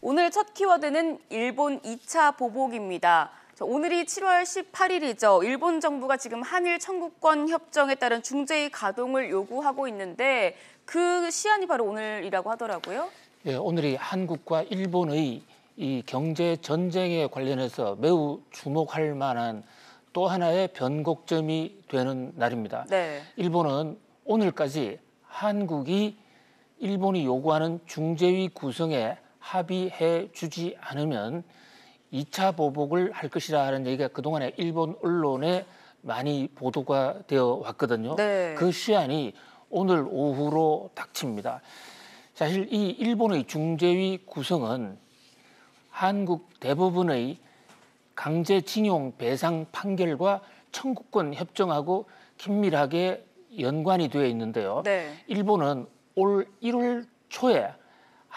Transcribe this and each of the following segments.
오늘 첫 키워드는 일본 2차 보복입니다. 오늘이 7월 18일이죠. 일본 정부가 지금 한일 청구권 협정에 따른 중재의 가동을 요구하고 있는데 그 시한이 바로 오늘이라고 하더라고요. 예, 오늘이 한국과 일본의 이 경제 전쟁에 관련해서 매우 주목할 만한 또 하나의 변곡점이 되는 날입니다. 네. 일본은 오늘까지 한국이 일본이 요구하는 중재위 구성에 합의해 주지 않으면 2차 보복을 할 것이라는 얘기가 그동안에 일본 언론에 많이 보도가 되어 왔거든요. 네. 그시안이 오늘 오후로 닥칩니다. 사실 이 일본의 중재위 구성은 한국 대부분의 강제징용 배상 판결과 청구권 협정하고 긴밀하게 연관이 되어 있는데요. 네. 일본은 올 1월 초에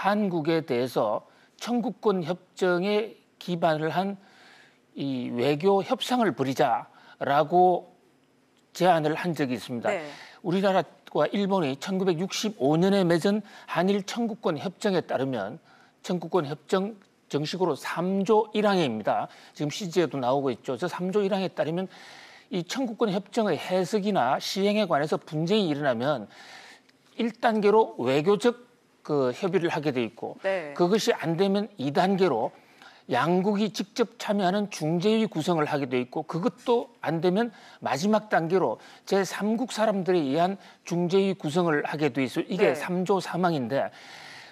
한국에 대해서 청구권 협정에 기반을 한 이 외교 협상을 벌이자라고 제안을 한 적이 있습니다. 네. 우리나라와 일본이 1965년에 맺은 한일 청구권 협정에 따르면 청구권 협정 정식으로 3조 1항입니다 지금 c 지에도 나오고 있죠. 저 3조 1항에 따르면 이 청구권 협정의 해석이나 시행에 관해서 분쟁이 일어나면 1단계로 외교적 그 협의를 하게 돼 있고 네. 그것이 안 되면 2단계로 양국이 직접 참여하는 중재위 구성을 하게 돼 있고 그것도 안 되면 마지막 단계로 제3국 사람들에 의한 중재위 구성을 하게 돼 있어요. 이게 네. 3조 3항인데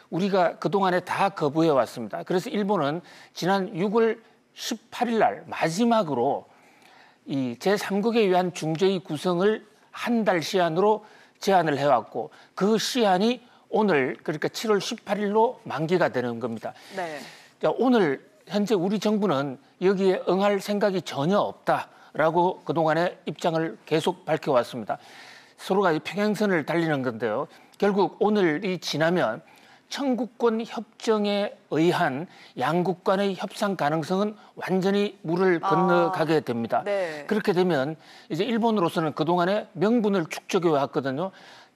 우리가 그동안에 다 거부해 왔습니다. 그래서 일본은 지난 6월 18일 날 마지막으로 이 제3국에 의한 중재위 구성을 한 달 시한으로 제안을 해왔고 그 시한이 오늘 그러니까 7월 18일로 만기가 되는 겁니다. 네. 그러니까 오늘 현재 우리 정부는 여기에 응할 생각이 전혀 없다라고 그동안의 입장을 계속 밝혀왔습니다. 서로가 평행선을 달리는 건데요. 결국 오늘이 지나면 청구권 협정에 의한 양국 간의 협상 가능성은 완전히 물을 아, 건너가게 됩니다. 네. 그렇게 되면 이제 일본으로서는 그동안의 명분을 축적해 왔거든요.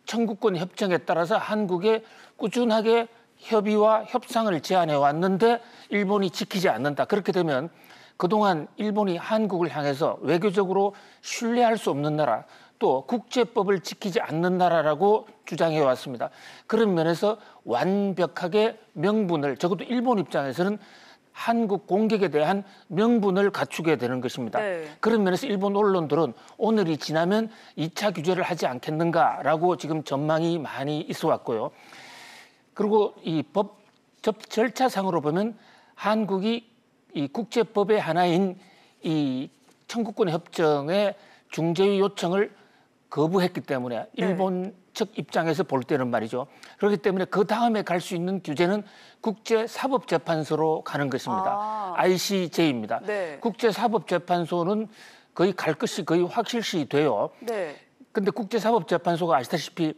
청구권 협정에 따라서 한국에 꾸준하게 협의와 협상을 제안해 왔는데 일본이 지키지 않는다. 그렇게 되면 그동안 일본이 한국을 향해서 외교적으로 신뢰할 수 없는 나라 또 국제법을 지키지 않는 나라라고 주장해 왔습니다. 그런 면에서 완벽하게 명분을 적어도 일본 입장에서는 한국 공격에 대한 명분을 갖추게 되는 것입니다. 네. 그런 면에서 일본 언론들은 오늘이 지나면 2차 규제를 하지 않겠는가라고 지금 전망이 많이 있어 왔고요. 그리고 이 법 절차상으로 보면 한국이 이 국제법의 하나인 이 청구권 협정의 중재위 요청을 거부했기 때문에 네. 일본 네. 측 입장에서 볼 때는 말이죠. 그렇기 때문에 그 다음에 갈 수 있는 규제는 국제사법재판소로 가는 것입니다. 아. ICJ입니다. 네. 국제사법재판소는 거의 갈 것이 거의 확실시 돼요. 네. 근데 국제사법재판소가 아시다시피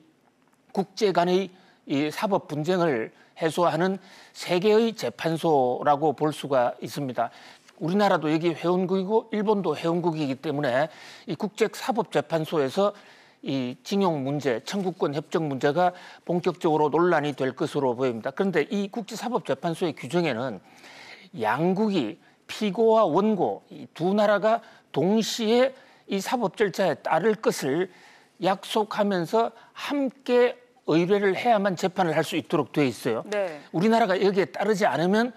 국제 간의 이 사법 분쟁을 해소하는 세계의 재판소라고 볼 수가 있습니다. 우리나라도 여기 회원국이고 일본도 회원국이기 때문에 이 국제사법재판소에서 이 징용 문제, 청구권 협정 문제가 본격적으로 논란이 될 것으로 보입니다. 그런데 이 국제사법재판소의 규정에는 양국이 피고와 원고 두 나라가 동시에 이 사법 절차에 따를 것을 약속하면서 함께 의뢰를 해야만 재판을 할 수 있도록 돼 있어요. 네. 우리나라가 여기에 따르지 않으면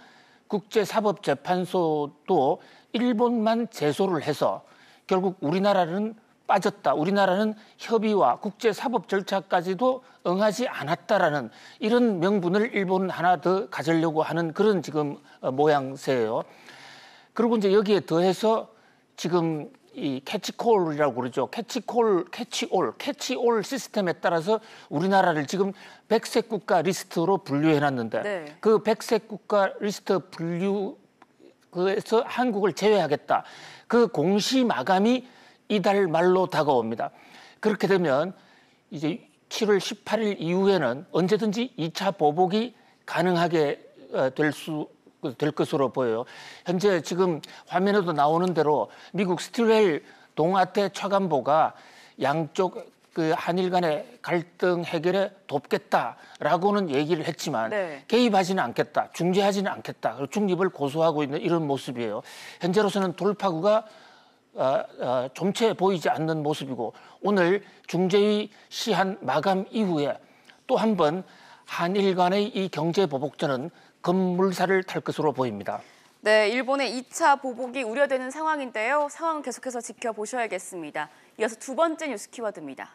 국제사법재판소도 일본만 제소를 해서 결국 우리나라는 빠졌다. 우리나라는 협의와 국제 사법 절차까지도 응하지 않았다라는 이런 명분을 일본은 하나 더 가지려고 하는 그런 지금 어, 모양새예요. 그리고 이제 여기에 더해서 지금 이 캐치콜이라고 그러죠. 캐치콜, 캐치올, 캐치올 시스템에 따라서 우리나라를 지금 백색 국가 리스트로 분류해 놨는데 네. 그 백색 국가 리스트 분류 그에서 한국을 제외하겠다. 그 공시 마감이 이달 말로 다가옵니다. 그렇게 되면 이제 7월 18일 이후에는 언제든지 2차 보복이 가능하게 어, 될 수, 될 것으로 보여요. 현재 지금 화면에도 나오는 대로 미국 스틸웰 동아태 차관보가 양쪽 그 한일 간의 갈등 해결에 돕겠다라고는 얘기를 했지만 네. 개입하지는 않겠다, 중재하지는 않겠다, 중립을 고수하고 있는 이런 모습이에요. 현재로서는 돌파구가 어, 어, 좀채 보이지 않는 모습이고 오늘 중재위 시한 마감 이후에 또 한 번 한일 간의 이 경제 보복전은 건물살을 탈 것으로 보입니다. 네, 일본의 2차 보복이 우려되는 상황인데요. 상황 계속해서 지켜보셔야겠습니다. 이어서 두 번째 뉴스 키워드입니다.